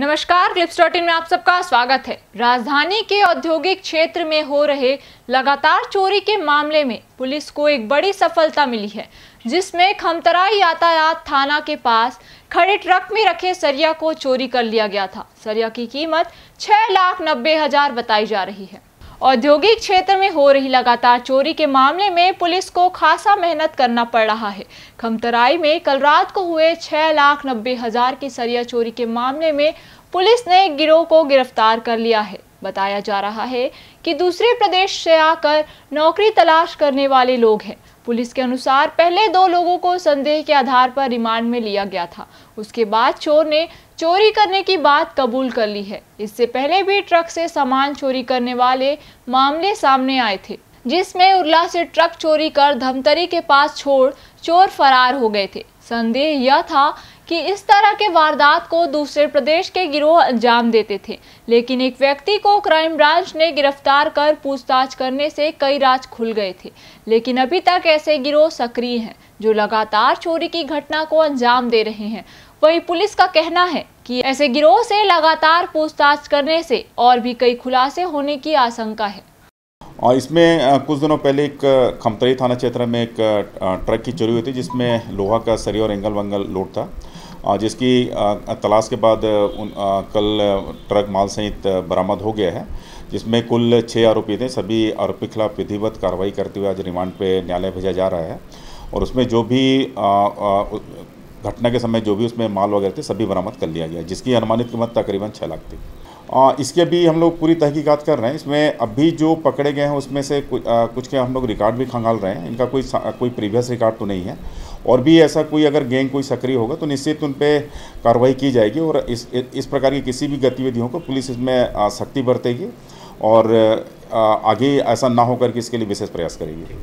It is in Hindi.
नमस्कार क्लिप्स डॉट में आप सबका स्वागत है राजधानी के औद्योगिक क्षेत्र में हो रहे लगातार चोरी के मामले में पुलिस को एक बड़ी सफलता मिली है जिसमें खमतराई यातायात थाना के पास खड़े ट्रक में रखे सरिया को चोरी कर लिया गया था सरिया की कीमत छह लाख नब्बे हजार बताई जा रही है औद्योगिक क्षेत्र में हो रही लगातार चोरी के मामले में पुलिस को खासा मेहनत करना पड़ रहा है खमतराई में कल रात को हुए छह लाख नब्बे हजार की सरिया चोरी के मामले में पुलिस ने गिरोह को गिरफ्तार कर लिया है बताया जा रहा है कि दूसरे प्रदेश से आकर नौकरी तलाश करने वाले लोग हैं पुलिस के अनुसार पहले दो लोगों को संदेह के आधार पर रिमांड में लिया गया था उसके बाद चोर ने चोरी करने की बात कबूल कर ली है इससे पहले भी ट्रक से सामान चोरी करने वाले मामले सामने आए थे जिसमें उरला से ट्रक चोरी कर धमतरी के पास छोड़ चोर फरार हो गए थे संदेह यह था कि इस तरह के वारदात को दूसरे प्रदेश के गिरोह अंजाम देते थे लेकिन एक व्यक्ति को क्राइम ब्रांच ने गिरफ्तार कर पूछताछ करने से कई राज खुल गए थे लेकिन अभी तक ऐसे गिरोह सक्रिय हैं जो लगातार चोरी की घटना को अंजाम दे रहे हैं वहीं पुलिस का कहना है कि ऐसे गिरोह से लगातार पूछताछ करने से और भी कई खुलासे होने की आशंका है और इसमें कुछ दिनों पहले एक खमतरी थाना क्षेत्र में एक ट्रक की चोरी हुई थी जिसमें लोहा का सरी और एंगल वंगल लोड था जिसकी तलाश के बाद उन कल ट्रक माल सहित बरामद हो गया है जिसमें कुल छः आरोपी थे सभी आरोपी के खिलाफ विधिवत कार्रवाई करते हुए आज रिमांड पे न्यायालय भेजा जा रहा है और उसमें जो भी घटना के समय जो भी उसमें माल वगैरह थे सभी बरामद कर लिया गया जिसकी अनुमानित कीमत तकरीबन छः लाख थी इसके भी हम लोग पूरी तहकीकात कर रहे हैं इसमें अभी जो पकड़े गए हैं उसमें से कुछ, कुछ के हम लोग रिकॉर्ड भी खंगाल रहे हैं इनका कोई कोई प्रीवियस रिकॉर्ड तो नहीं है और भी ऐसा कोई अगर गैंग कोई सक्रिय होगा तो निश्चित उन पर कार्रवाई की जाएगी और इस इस प्रकार की किसी भी गतिविधियों को पुलिस इसमें सख्ती बरतेगी और आगे ऐसा ना होकर के इसके लिए विशेष प्रयास करेगी